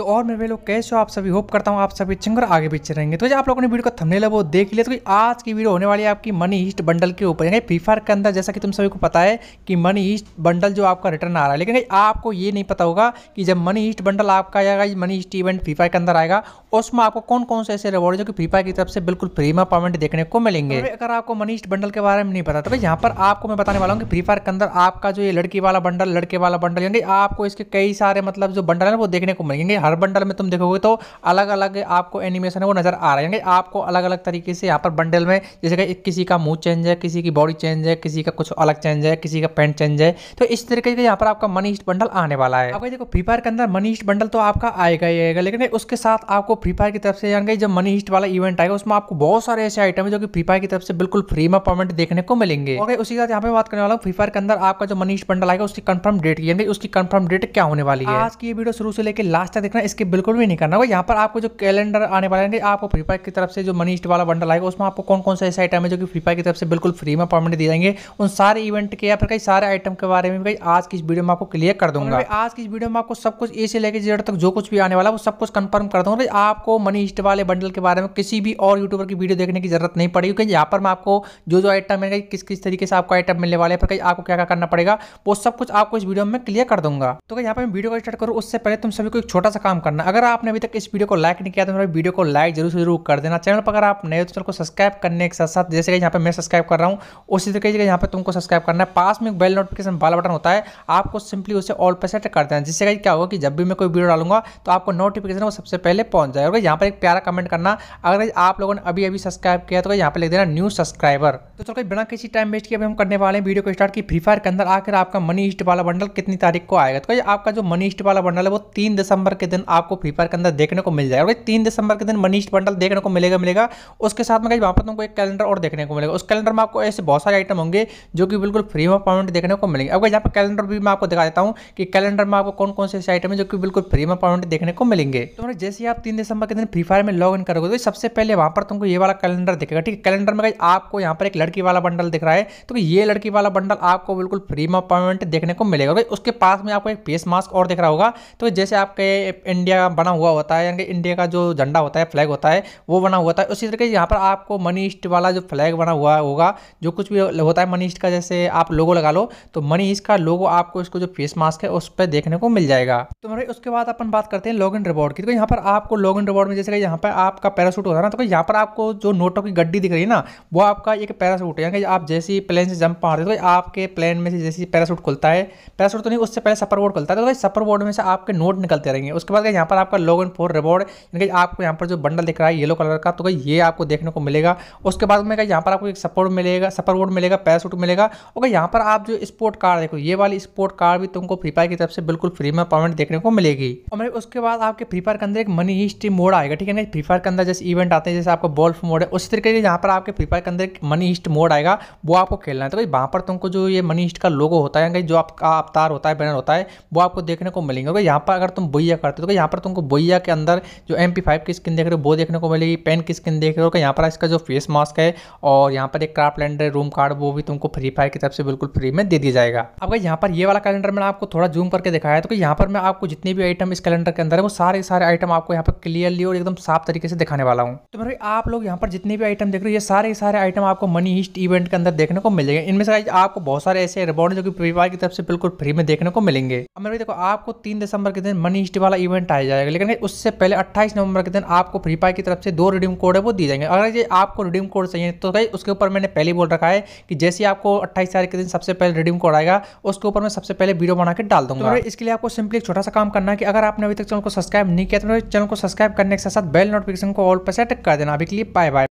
तो और मेरे लोग कैसे हो आप सभी होप करता हूँ आप सभी चंगर आगे पीछे रहेंगे तो आप लोगों ने वीडियो का थंबनेल वो देख लिया तो आज की वीडियो होने वाली है आपकी मनी ईस्ट बंडल के ऊपर यानी फ्री फायर के अंदर जैसा कि तुम सभी को पता है कि मनी ईस्ट बंडल जो आपका रिटर्न आ रहा है लेकिन आपको ये नहीं पता होगा कि जब मनी ईस्ट बंडल आपका आएगा money heist event free fire के अंदर आएगा उसमें आपको कौन कौन से ऐसे रिवॉर्ड जो कि फ्री फायर की तरफ से बिल्कुल फ्री में पेमेंट देखने को मिलेंगे अगर आपको मनी ईस्ट बंडल के बारे में नहीं पता तो भाई यहाँ पर आपको मैं बताने वाला हूँ कि फ्री फायर के अंदर आपका जो ये लड़की वाला बंडल लड़के वाला बंडल यानी आपको इसके कई सारे मतलब जो बंडल है वो देखने को मिलेंगे हर बंडल में तुम देखोगे तो अलग अलग आपको एनिमेशन है वो नज़र आ रहा है आपको अलग अलग तरीके से यहाँ पर बंडल में जैसे कि किसी का मुंह चेंज है किसी की बॉडी चेंज है किसी का कुछ अलग चेंज है किसी का पेंट चेंज है तो इस तरीके से यहाँ पर आपका मनी ईस्ट बंडल आने वाला है देखो फ्री फायर के अंदर मनी ईस्ट बंडल तो आपका आएगा ही आएगा लेकिन उसके साथ आपको फ्री फायर की तरफ से यानी जब मनी ईस्ट वाला इवेंट आएगा उसमें आपको बहुत सारे ऐसे आइटम है जो कि फ्री फायर की तरफ से बिल्कुल फ्री में पेमेंट देखने को मिलेंगे और उसी के साथ यहाँ पे बात करने वाला हूँ फ्री फायर के अंदर आपका जो मनीष बंडल आएगा उसकी कंफर्म डेट की उसकी कंफर्म डेट क्या होने वाली है आज की वीडियो शुरू से लेकर लास्ट तक देखना करना इसके बिल्कुल भी नहीं करना होगा यहाँ पर आपको जो कैलेंडर आने वाला है आपको फ्री फायर की तरफ से जो मनी वाला बंडल आएगा उसमें आपको कौन कौन से ऐसे आइटम है जो कि फ्री फायर की तरफ से बिल्कुल फ्री में परमानेंट दिए जाएंगे उन सारे इवेंट के या फिर कई सारे आइटम के बारे में भाई आज की इस वीडियो में आपको क्लियर कर दूंगा आज की इस वीडियो में आपको सब कुछ ए से लेकर जेड तक जो कुछ भी आने वाला वो सब कुछ कन्फर्म कर दूंगा आपको मनी ईस्ट वाले बंडल के बारे में किसी भी और यूट्यूबर की वीडियो देखने की जरूरत नहीं पड़ेगी क्योंकि यहाँ पर मैं आपको जो जो आइटम है किस किस तरीके से आपको आइटम मिलने वाले हैं फिर आपको क्या क्या करना पड़ेगा वो सब कुछ आपको इस वीडियो में क्लियर कर दूंगा तो यहाँ पर मैं वीडियो को स्टार्ट करूँ उससे पहले तुम सभी को एक छोटा सा काम करना अगर आपने अभी तक इस वीडियो को लाइक नहीं किया तो मेरे वीडियो को लाइक जरूर जरूर कर देना चैनल पर अगर आप नए तो चैनल को सब्सक्राइब करने के साथ साथ जैसे कि यहाँ पे मैं सब्सक्राइब कर रहा हूँ उसी तरीके से यहाँ पे तुमको सब्सक्राइब करना है पास में बेल नोटिफिकेशन बाल बटन होता है आपको सिंपली उसे ऑल पर सेट कर देना जिससे क्या होगा कि जब भी मैं कोई वीडियो डालूंगा तो आपको नोटिफिकेशन वो सबसे पहले पहुंच जाएगा यहाँ पर एक प्यारा कमेंट करना अगर आप लोगों ने अभी अभी सब्सक्राइब किया तो यहाँ पर लिख देना न्यू सब्सक्राइबर तो चलो बिना किसी टाइम वेस्ट किए अभी हम करने वाले हैं वीडियो को स्टार्ट की फ्री फायर के अंदर आकर आपका मनी ईस्ट वाला बंडल कितनी तारीख को आएगा तो आपका जो मनी ईस्ट वाला बंडल है वो तीन दिसंबर के दिन आपको फ्री फायर के अंदर देखने को मिल जाएगा और तीन दिसंबर के दिन मनीष बंडल देखने को मिलेगा मिलेगा उसके साथ में कहीं वहाँ पर तुमको एक कैलेंडर और देखने को मिलेगा उस कैलेंडर में आपको ऐसे बहुत सारे आइटम होंगे जो कि बिल्कुल फ्री ऑफ पॉइंट देखने को मिलेंगे अब यहाँ पर कैलेंडर भी मैं आपको दिखा देता हूँ कि कैलेंडर में आपको कौन कौन से ऐसे आइटम है जो कि बिल्कुल फ्री ऑफ पॉइंट देखने को मिलेंगे तो जैसे आप तीन दिसंबर के दिन फ्री फायर में लॉग इन करोगे तो सबसे पहले वहाँ पर तुमको ये वाला कैलेंडर देखेगा ठीक है कैलेंडर में आपको यहाँ पर एक लड़की वाला बंडल दिख रहा है तो ये लड़की वाला बंडल आपको बिल्कुल फ्री ऑफ पॉइंट देखने को मिलेगा उसके पास में आपको एक फेस मास्क और दिख रहा होगा तो जैसे आपके इंडिया बना हुआ होता है यानी कि इंडिया का जो झंडा होता है फ्लैग होता है वो बना हुआ होता है उसी तरीके से यहाँ पर आपको मनी ईस्ट वाला जो फ्लैग बना हुआ होगा जो कुछ भी होता है मनी ईस्ट का जैसे आप लोगो लगा लो तो मनी ईस्ट का लोगो आपको इसको जो फेस मास्क है उस पर देखने को मिल जाएगा तो मेरे उसके बाद अपन बात करते हैं लॉग इन रिवॉर्ड की तो यहाँ पर आपको लॉग इन रिवॉर्ड में जैसे यहाँ पर आपका पैरासूट होता है ना तो यहाँ पर आपको जो नोटों की गड्डी दिख रही है ना वो आपका एक पैरासूट है आप जैसी प्लेन से जंप मारते हो तो आपके प्लेन में से जैसी पैरासूट खुलता है पैरासूट तो नहीं उससे पहले सपर बोर्ड खुलता है तो सपर बोर्ड में से आपके नोट निकलते रहेंगे उसके उसके बाद यहाँ पर आपका लॉग इन फॉर रिवॉर्ड यानी आपको यहाँ पर जो बंडल दिख रहा है येलो कलर का तो ये आपको देखने को मिलेगा उसके बाद में यहाँ पर आपको एक सपोर्ट मिलेगा सपर सपोर्ट मिलेगा पैरासूट मिलेगा और यहाँ पर आप जो स्पोर्ट कार देखो ये वाली स्पोर्ट कार भी तुमको फ्री फायर की तरफ से बिल्कुल फ्री में पेमेंट देखने को मिलेगी और उसके बाद आपके फ्री फायर के अंदर एक मनी हिस्ट्री मोड आएगा ठीक है ना फ्री फायर के अंदर जैसे इवेंट आते हैं जैसे आपका बॉल्फ मोड है उस तरीके से यहाँ पर आपके फ्री फायर के अंदर एक मनी हिस्ट मोड आएगा वो आपको खेलना है तो भाई वहाँ पर तुमको जो ये मनी हिस्ट का लोगो होता है जो आपका अवतार होता है बैनर होता है वो आपको देखने को मिलेंगे यहाँ पर अगर तुम बुइया करते सकते हो यहाँ पर तुमको बोइया के अंदर जो एम पी फाइव की स्किन देख रहे हो वो देखने को मिलेगी पेन की स्किन देख रहे हो यहाँ पर इसका जो फेस मास्क है और यहाँ पर एक क्राफ्ट लैंडर रूम कार्ड वो भी तुमको फ्री फायर की तरफ से बिल्कुल फ्री में दे दिया जाएगा अब यहाँ पर ये वाला कैलेंडर मैंने आपको थोड़ा जूम करके दिखाया है तो यहाँ पर मैं आपको जितने भी आइटम इस कैलेंडर के अंदर है वो सारे सारे आइटम आपको यहाँ पर क्लियरली और एकदम साफ तरीके से दिखाने वाला हूँ तो मेरे आप लोग यहाँ पर जितने भी आइटम देख रहे हो ये सारे सारे आइटम आपको मनी हिस्ट इवेंट के अंदर देखने को मिलेगा इनमें से आपको बहुत सारे ऐसे रिबॉर्ड जो कि फ्री फायर की तरफ से बिल्कुल फ्री में देखने को मिलेंगे अब मेरे देखो आपको तीन दिसंबर के दिन मनी हिस्ट वाला इवेंट आ जाएगा लेकिन उससे पहले 28 नवंबर के दिन आपको फ्री फायर की तरफ से दो रिडीम कोड है वो दिए जाएंगे अगर ये आपको रिडीम कोड चाहिए तो भाई उसके ऊपर मैंने पहले बोल रखा है कि जैसे आपको अट्ठाईस तारीख के दिन सबसे पहले रिडीम कोड आएगा उसके ऊपर मैं सबसे पहले वीडियो बना के डाल तो दूंगा तो इसके लिए आपको सिंपली एक छोटा सा काम करना कि अगर आपने अभी तक चैनल को सब्सक्राइब नहीं किया तो चैनल को सब्सक्राइब करने के साथ साथ बेल नोटिफिकेशन को ऑल पर सेट कर देना अभी के लिए बाय बाय